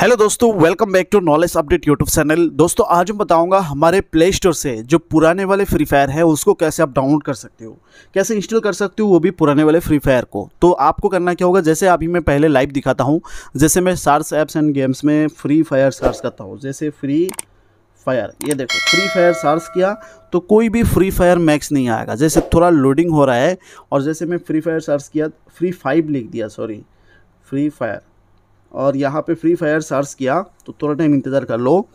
hello दोस्तों welcome back to knowledge update YouTube channel दोस्तों आज मैं बताऊंगा हमारे प्ले स्टोर से जो पुराने वाले फ्री फायर है उसको कैसे आप डाउनलोड कर सकते हो कैसे इंस्टॉल कर सकते हो वो भी पुराने वाले फ्री फायर को तो आपको करना क्या होगा जैसे अभी मैं पहले लाइव दिखाता हूँ जैसे मैं सार्स ऐप्स एंड गेम्स में फ्री फायर सर्च करता हूँ जैसे फ्री फायर ये देखो फ्री फायर सर्च किया तो कोई भी फ्री फायर मैक्स नहीं आएगा जैसे थोड़ा लोडिंग हो रहा है और जैसे मैं फ्री फायर सर्च किया फ्री फाइव लिख दिया सॉरी फ्री फायर और यहाँ पे फ्री फायर सर्च किया तो थोड़ा टाइम इंतज़ार कर लो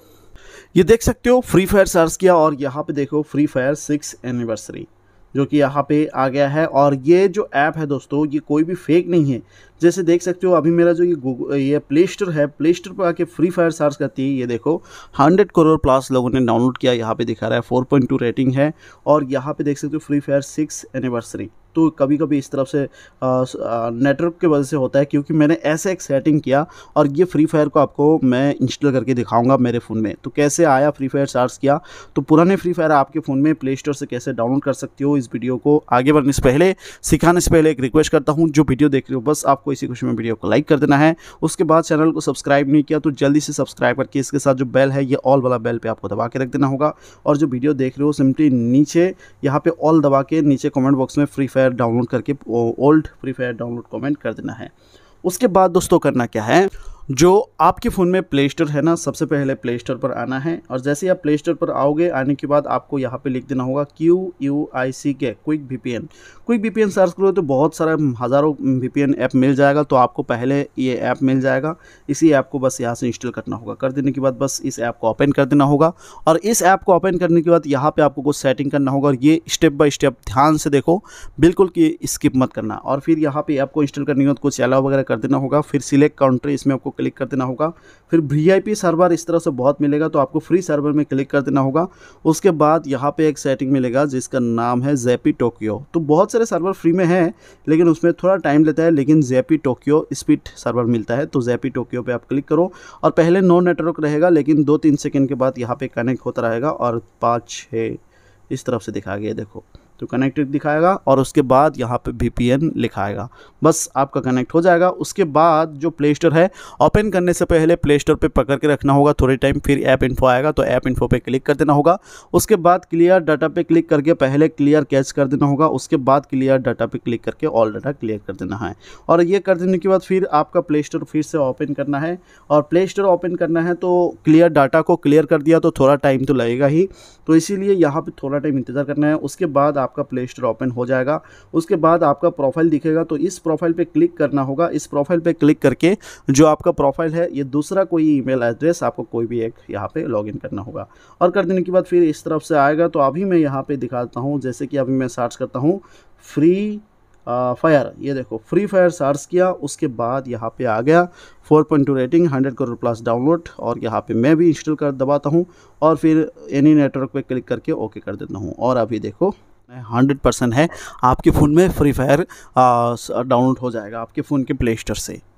ये देख सकते हो फ्री फायर सर्च किया और यहाँ पे देखो फ्री फायर सिक्स एनिवर्सरी जो कि यहाँ पे आ गया है और ये जो ऐप है दोस्तों ये कोई भी फेक नहीं है जैसे देख सकते हो अभी मेरा जो ये ये प्ले स्टोर है प्ले स्टोर पर आके फ्री फायर सार्स करती है ये देखो हंड्रेड करोड़ प्लस लोगों ने डाउनलोड किया यहाँ पे दिखा रहा है फोर पॉइंट टू रेटिंग है और यहाँ पे देख सकते हो फ्री फायर सिक्स एनिवर्सरी तो कभी कभी इस तरफ से नेटवर्क के वजह से होता है क्योंकि मैंने ऐसे एक सेटिंग किया और ये फ्री फायर को आपको मैं इंस्टॉल करके दिखाऊंगा मेरे फ़ोन में तो कैसे आया फ्री फायर चार्ज किया तो पुराने फ्री फायर आपके फ़ोन में प्ले स्टोर से कैसे डाउनलोड कर सकते हो इस वीडियो को आगे बढ़ने से पहले सिखाने से पहले एक रिक्वेस्ट करता हूँ जो वीडियो देख रहे हो बस आपको इसी खुशी में वीडियो को लाइक कर देना है उसके बाद चैनल को सब्सक्राइब नहीं किया तो जल्दी से सब्सक्राइब करके इसके साथ जो बेल है ये ऑल वाला बेल पर आपको दबा के रख देना होगा और जो वीडियो देख रहे हो सिंपली नीचे यहाँ पर ऑल दबा के नीचे कॉमेंट बॉक्स में फ्री फायर डाउनलोड करके old free fire download comment कर देना है उसके बाद दोस्तों करना क्या है जो आपके फ़ोन में प्ले स्टोर है ना सबसे पहले प्ले स्टोर पर आना है और जैसे आप प्ले स्टोर पर आओगे आने के बाद आपको यहाँ पे लिख देना होगा क्यू यू आई सी के quick V P N quick V P N search करो तो बहुत सारा हज़ारों वी पी एन ऐप मिल जाएगा तो आपको पहले ये ऐप मिल जाएगा इसी ऐप को बस यहाँ से इंस्टॉल करना होगा कर देने के बाद बस इस ऐप को ओपन कर देना होगा और इस ऐप को ओपन करने के बाद यहाँ पर आपको कुछ सेटिंग करना होगा और ये स्टेप बाई स्टेप ध्यान से देखो बिल्कुल कि स्किप मत करना और फिर यहाँ पर ऐप को इंस्टॉल करने के बाद कुछ अलाव वगैरह कर देना होगा फिर सिलेक्ट काउंटर इसमें आपको क्लिक कर देना होगा फिर वी सर्वर इस तरह से बहुत मिलेगा तो आपको फ्री सर्वर में क्लिक कर देना होगा उसके बाद यहाँ पे एक सेटिंग मिलेगा जिसका नाम है जेपी टोक्यो तो बहुत सारे सर्वर फ्री में है लेकिन उसमें थोड़ा टाइम लेता है लेकिन जेपी टोक्यो स्पीड सर्वर मिलता है तो जेपी टोक्यो पर आप क्लिक करो और पहले नो नेटवर्क रहेगा लेकिन दो तीन सेकेंड के बाद यहाँ पर कनेक्ट होता रहेगा और पाँच छः इस तरफ से दिखा गया देखो तो कनेक्टेड दिखाएगा और उसके बाद यहाँ पे वी लिखाएगा बस आपका कनेक्ट हो जाएगा उसके बाद जो प्ले स्टोर है ओपन करने से पहले प्ले स्टोर पर पकड़ के रखना होगा थोड़े टाइम फिर ऐप इन्फो आएगा तो ऐप इन्फो पर क्लिक कर देना होगा उसके बाद क्लियर डाटा पे क्लिक करके पहले क्लियर कैच कर देना होगा उसके बाद क्लियर डाटा पे क्लिक करके ऑल डाटा क्लियर कर देना है और ये कर देने के बाद फिर आपका प्ले स्टोर फिर से ओपन करना है और प्ले स्टोर ओपन करना है तो क्लियर डाटा को क्लियर कर दिया तो थोड़ा टाइम तो लगेगा ही तो इसीलिए यहाँ पर थोड़ा टाइम इंतज़ार करना है उसके बाद आप आपका प्ले स्टोर ओपन हो जाएगा उसके बाद आपका प्रोफाइल दिखेगा तो इस प्रोफाइल पे क्लिक करना होगा इस प्रोफाइल पे क्लिक करके जो आपका प्रोफाइल है ये दूसरा कोई ईमेल एड्रेस आपको कोई भी एक यहाँ पे लॉगिन करना होगा और कर देने के बाद फिर इस तरफ से आएगा तो अभी मैं यहाँ पर दिखाता हूँ जैसे कि अभी मैं सर्च करता हूँ फ्री फायर ये देखो फ्री फायर सर्च किया उसके बाद यहाँ पे आ गया 4.2 रेटिंग 100 करोड़ प्लस डाउनलोड और यहाँ पे मैं भी इंस्टॉल कर दबाता हूँ और फिर एनी नेटवर्क पे क्लिक करके ओके कर देता हूँ और अभी देखो हंड्रेड परसेंट है आपके फ़ोन में फ्री फायर डाउनलोड हो जाएगा आपके फ़ोन के प्ले स्टोर से